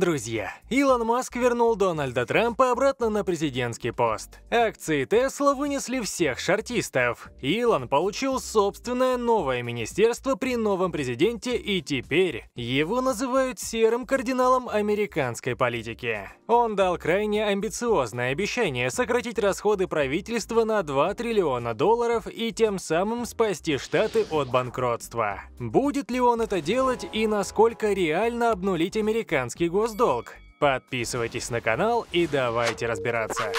Друзья, Илон Маск вернул Дональда Трампа обратно на президентский пост. Акции Тесла вынесли всех шартистов. Илон получил собственное новое министерство при новом президенте и теперь его называют серым кардиналом американской политики. Он дал крайне амбициозное обещание сократить расходы правительства на 2 триллиона долларов и тем самым спасти Штаты от банкротства. Будет ли он это делать и насколько реально обнулить американский госдолг? Госдолг. Подписывайтесь на канал и давайте разбираться.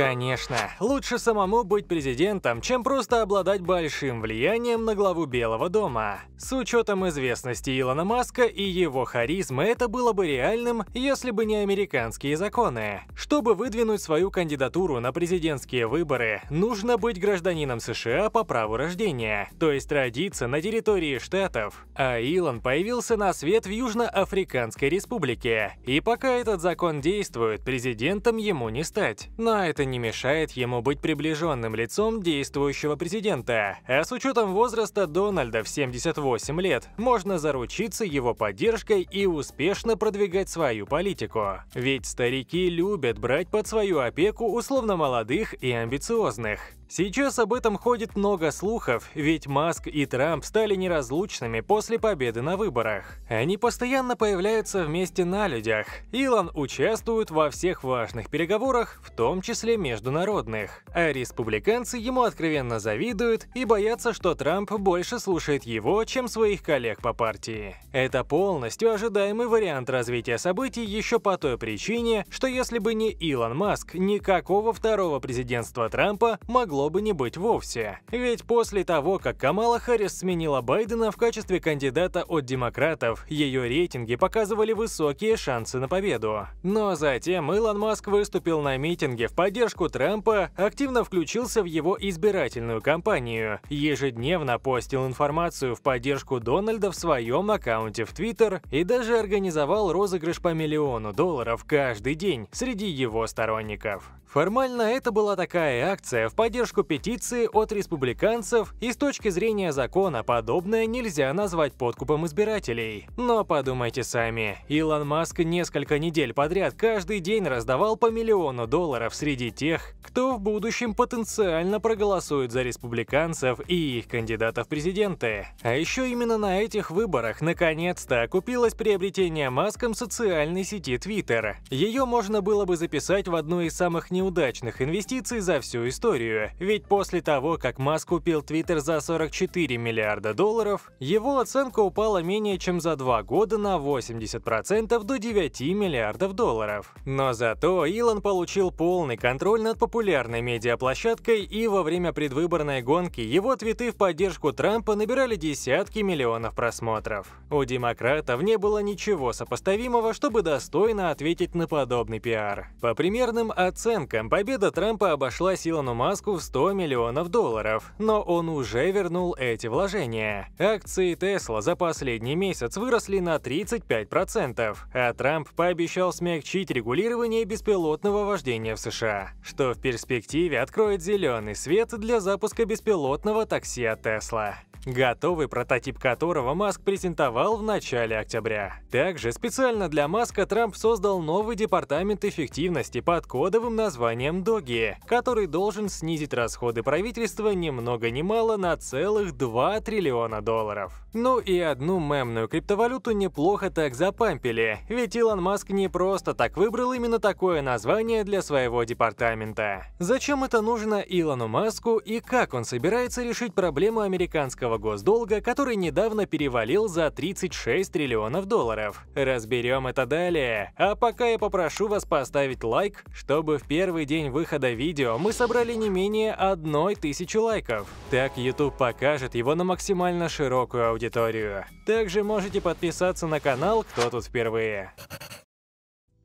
Конечно. Лучше самому быть президентом, чем просто обладать большим влиянием на главу Белого дома. С учетом известности Илона Маска и его харизмы, это было бы реальным, если бы не американские законы. Чтобы выдвинуть свою кандидатуру на президентские выборы, нужно быть гражданином США по праву рождения, то есть родиться на территории штатов. А Илон появился на свет в Южноафриканской республике. И пока этот закон действует, президентом ему не стать. Но это не мешает ему быть приближенным лицом действующего президента, а с учетом возраста Дональда в 78 лет можно заручиться его поддержкой и успешно продвигать свою политику. Ведь старики любят брать под свою опеку условно молодых и амбициозных. Сейчас об этом ходит много слухов, ведь Маск и Трамп стали неразлучными после победы на выборах. Они постоянно появляются вместе на людях. Илон участвует во всех важных переговорах, в том числе международных. А республиканцы ему откровенно завидуют и боятся, что Трамп больше слушает его, чем своих коллег по партии. Это полностью ожидаемый вариант развития событий еще по той причине, что если бы не Илон Маск, никакого второго президентства Трампа могло могло бы не быть вовсе. Ведь после того, как Камала Харрис сменила Байдена в качестве кандидата от демократов, ее рейтинги показывали высокие шансы на победу. Но затем Илон Маск выступил на митинге в поддержку Трампа, активно включился в его избирательную кампанию, ежедневно постил информацию в поддержку Дональда в своем аккаунте в Твиттер и даже организовал розыгрыш по миллиону долларов каждый день среди его сторонников. Формально это была такая акция в поддержку поддержку петиции от республиканцев, и с точки зрения закона подобное нельзя назвать подкупом избирателей. Но подумайте сами, Илон Маск несколько недель подряд каждый день раздавал по миллиону долларов среди тех, кто в будущем потенциально проголосует за республиканцев и их кандидатов в президенты. А еще именно на этих выборах наконец-то окупилось приобретение Маском социальной сети Twitter. Ее можно было бы записать в одну из самых неудачных инвестиций за всю историю, ведь после того, как Маск купил Твиттер за 44 миллиарда долларов, его оценка упала менее чем за два года на 80% до 9 миллиардов долларов. Но зато Илон получил полный контроль над популярной медиаплощадкой, и во время предвыборной гонки его твиты в поддержку Трампа набирали десятки миллионов просмотров. У демократов не было ничего сопоставимого, чтобы достойно ответить на подобный пиар. По примерным оценкам, победа Трампа обошла Илону Маску в 100 миллионов долларов, но он уже вернул эти вложения. Акции Тесла за последний месяц выросли на 35%, а Трамп пообещал смягчить регулирование беспилотного вождения в США, что в перспективе откроет зеленый свет для запуска беспилотного такси от Тесла готовый прототип которого Маск презентовал в начале октября. Также специально для Маска Трамп создал новый департамент эффективности под кодовым названием Доги, который должен снизить расходы правительства ни много ни мало на целых 2 триллиона долларов. Ну и одну мемную криптовалюту неплохо так запампили, ведь Илон Маск не просто так выбрал именно такое название для своего департамента. Зачем это нужно Илону Маску и как он собирается решить проблему американского американского госдолга, который недавно перевалил за 36 триллионов долларов. Разберем это далее. А пока я попрошу вас поставить лайк, чтобы в первый день выхода видео мы собрали не менее одной тысячи лайков. Так YouTube покажет его на максимально широкую аудиторию. Также можете подписаться на канал, кто тут впервые.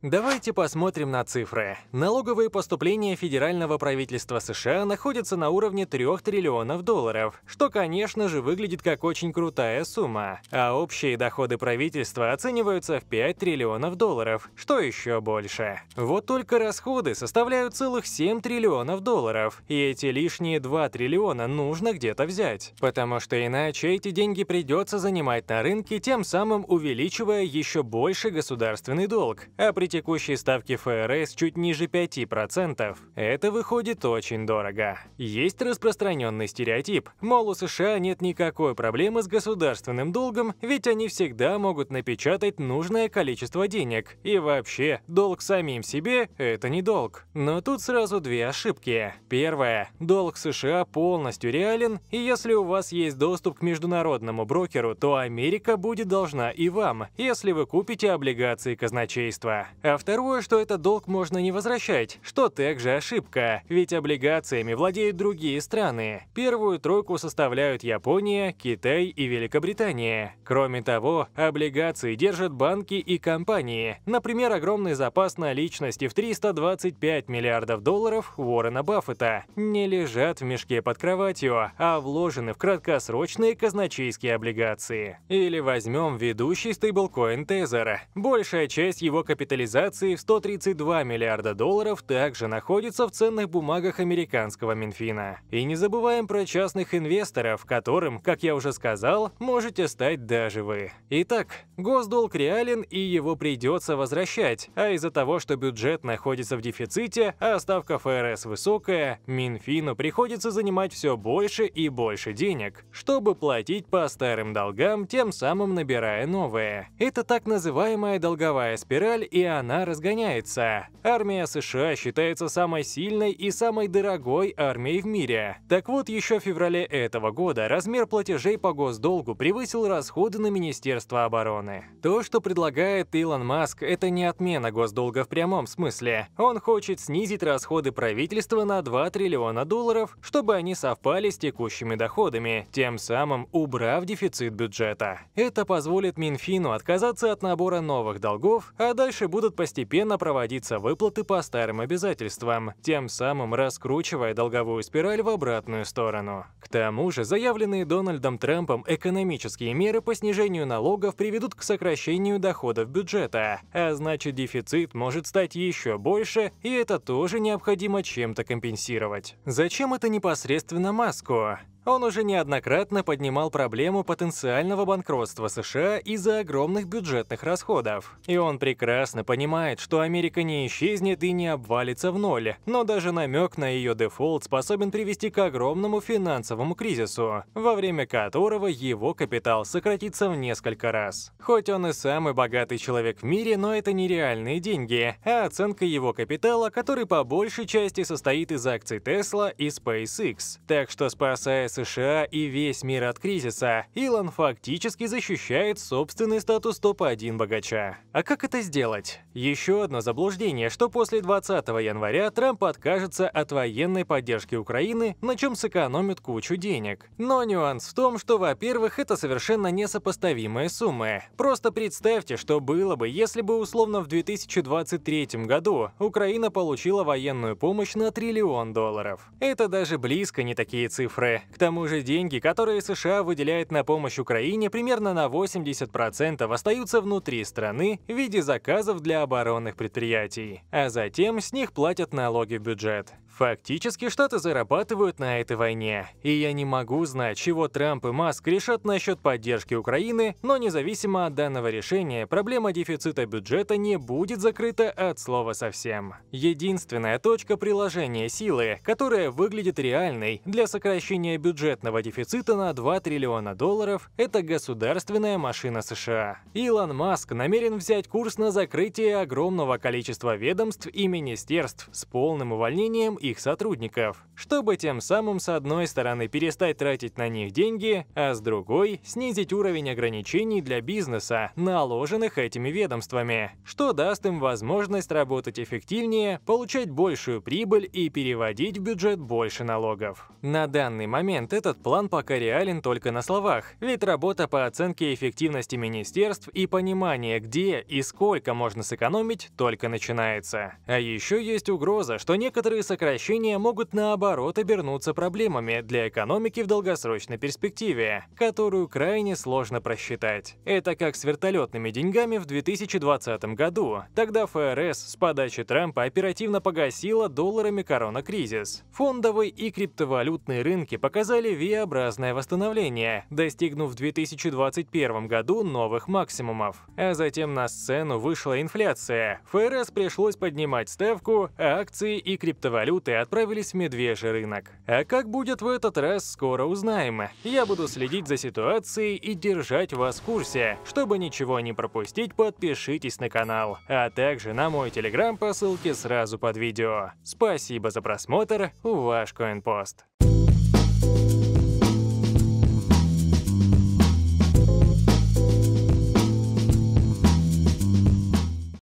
Давайте посмотрим на цифры. Налоговые поступления федерального правительства США находятся на уровне 3 триллионов долларов, что, конечно же, выглядит как очень крутая сумма. А общие доходы правительства оцениваются в 5 триллионов долларов, что еще больше. Вот только расходы составляют целых 7 триллионов долларов, и эти лишние 2 триллиона нужно где-то взять, потому что иначе эти деньги придется занимать на рынке, тем самым увеличивая еще больше государственный долг, а при текущей ставки ФРС чуть ниже 5%. Это выходит очень дорого. Есть распространенный стереотип, мол, у США нет никакой проблемы с государственным долгом, ведь они всегда могут напечатать нужное количество денег. И вообще, долг самим себе – это не долг. Но тут сразу две ошибки. Первое. Долг США полностью реален, и если у вас есть доступ к международному брокеру, то Америка будет должна и вам, если вы купите облигации казначейства. А второе, что этот долг можно не возвращать, что также ошибка, ведь облигациями владеют другие страны. Первую тройку составляют Япония, Китай и Великобритания. Кроме того, облигации держат банки и компании. Например, огромный запас наличности в 325 миллиардов долларов Уоррена Баффета не лежат в мешке под кроватью, а вложены в краткосрочные казначейские облигации. Или возьмем ведущий стейблкоин Тезер. Большая часть его капитализации капитализации в 132 миллиарда долларов также находится в ценных бумагах американского Минфина. И не забываем про частных инвесторов, которым, как я уже сказал, можете стать даже вы. Итак, госдолг реален и его придется возвращать, а из-за того, что бюджет находится в дефиците, а ставка ФРС высокая, Минфину приходится занимать все больше и больше денег, чтобы платить по старым долгам, тем самым набирая новые. Это так называемая долговая спираль и она разгоняется. Армия США считается самой сильной и самой дорогой армией в мире. Так вот, еще в феврале этого года размер платежей по госдолгу превысил расходы на Министерство обороны. То, что предлагает Илон Маск, это не отмена госдолга в прямом смысле. Он хочет снизить расходы правительства на 2 триллиона долларов, чтобы они совпали с текущими доходами, тем самым убрав дефицит бюджета. Это позволит Минфину отказаться от набора новых долгов, а дальше будут будут постепенно проводиться выплаты по старым обязательствам, тем самым раскручивая долговую спираль в обратную сторону. К тому же заявленные Дональдом Трампом экономические меры по снижению налогов приведут к сокращению доходов бюджета, а значит дефицит может стать еще больше, и это тоже необходимо чем-то компенсировать. Зачем это непосредственно Маску? Он уже неоднократно поднимал проблему потенциального банкротства США из-за огромных бюджетных расходов. И он прекрасно понимает, что Америка не исчезнет и не обвалится в ноль, но даже намек на ее дефолт способен привести к огромному финансовому кризису, во время которого его капитал сократится в несколько раз. Хоть он и самый богатый человек в мире, но это нереальные деньги, а оценка его капитала, который по большей части состоит из акций Tesla и SpaceX. Так что, спасая США и весь мир от кризиса, Илон фактически защищает собственный статус топ-1 богача. А как это сделать? Еще одно заблуждение, что после 20 января Трамп откажется от военной поддержки Украины, на чем сэкономит кучу денег. Но нюанс в том, что, во-первых, это совершенно несопоставимые суммы. Просто представьте, что было бы, если бы условно в 2023 году Украина получила военную помощь на триллион долларов. Это даже близко не такие цифры. К тому же деньги, которые США выделяют на помощь Украине, примерно на 80% остаются внутри страны в виде заказов для оборонных предприятий, а затем с них платят налоги в бюджет. Фактически Штаты зарабатывают на этой войне. И я не могу знать, чего Трамп и Маск решат насчет поддержки Украины, но независимо от данного решения, проблема дефицита бюджета не будет закрыта от слова совсем. Единственная точка приложения силы, которая выглядит реальной для сокращения бюджетного дефицита на 2 триллиона долларов, это государственная машина США. Илон Маск намерен взять курс на закрытие огромного количества ведомств и министерств с полным увольнением их сотрудников, чтобы тем самым с одной стороны перестать тратить на них деньги, а с другой снизить уровень ограничений для бизнеса, наложенных этими ведомствами, что даст им возможность работать эффективнее, получать большую прибыль и переводить в бюджет больше налогов. На данный момент этот план пока реален только на словах, ведь работа по оценке эффективности министерств и понимание, где и сколько можно сэкономить, только начинается. А еще есть угроза, что некоторые сократят сокращения могут наоборот обернуться проблемами для экономики в долгосрочной перспективе, которую крайне сложно просчитать. Это как с вертолетными деньгами в 2020 году. Тогда ФРС с подачи Трампа оперативно погасила долларами коронакризис. Фондовый и криптовалютные рынки показали V-образное восстановление, достигнув в 2021 году новых максимумов. А затем на сцену вышла инфляция. ФРС пришлось поднимать ставку, а акции и криптовалюты и отправились в Медвежий рынок. А как будет в этот раз, скоро узнаем. Я буду следить за ситуацией и держать вас в курсе. Чтобы ничего не пропустить, подпишитесь на канал, а также на мой телеграм по ссылке сразу под видео. Спасибо за просмотр, ваш Коинпост.